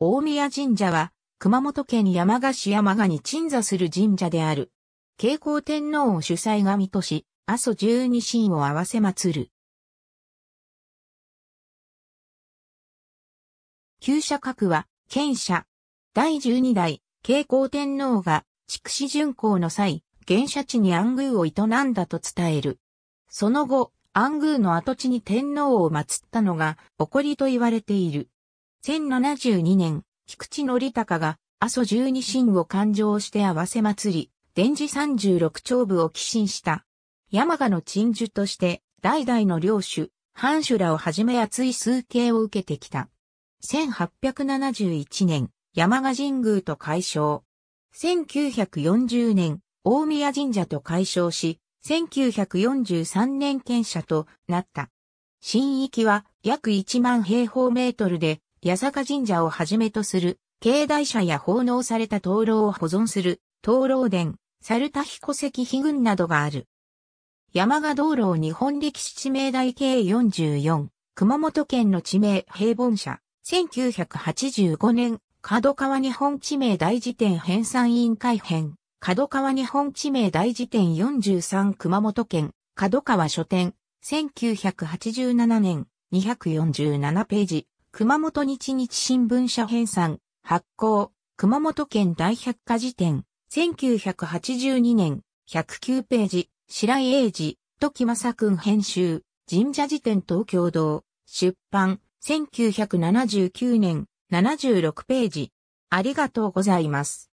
大宮神社は、熊本県山鹿市山鹿に鎮座する神社である。慶光天皇を主催神とし、阿蘇十二神を合わせ祀る。旧社格は、県社。第十二代、慶光天皇が、筑紫巡行の際、現社地に安宮を営んだと伝える。その後、安宮の跡地に天皇を祀ったのが、起こりと言われている。1072年、菊池則隆が阿蘇十二神を勘定して合わせ祭り、伝磁三十六丁部を寄進した。山賀の鎮守として、代々の領主、藩主らをはじめ厚い数形を受けてきた。1871年、山賀神宮と改称。1940年、大宮神社と改称し、1943年建社となった。新域は約1万平方メートルで、八坂神社をはじめとする、境内社や奉納された灯籠を保存する、灯籠殿、猿田彦石碑群などがある。山賀道路日本歴史地名台計44、熊本県の地名平凡社、1985年、角川日本地名大辞典編纂委員会編、角川日本地名大辞典43熊本県、角川書店、1987年、247ページ、熊本日日新聞社編纂、発行、熊本県大百科事典、1982年、109ページ、白井英治、時政君編集、神社辞典東京堂、出版、1979年、76ページ。ありがとうございます。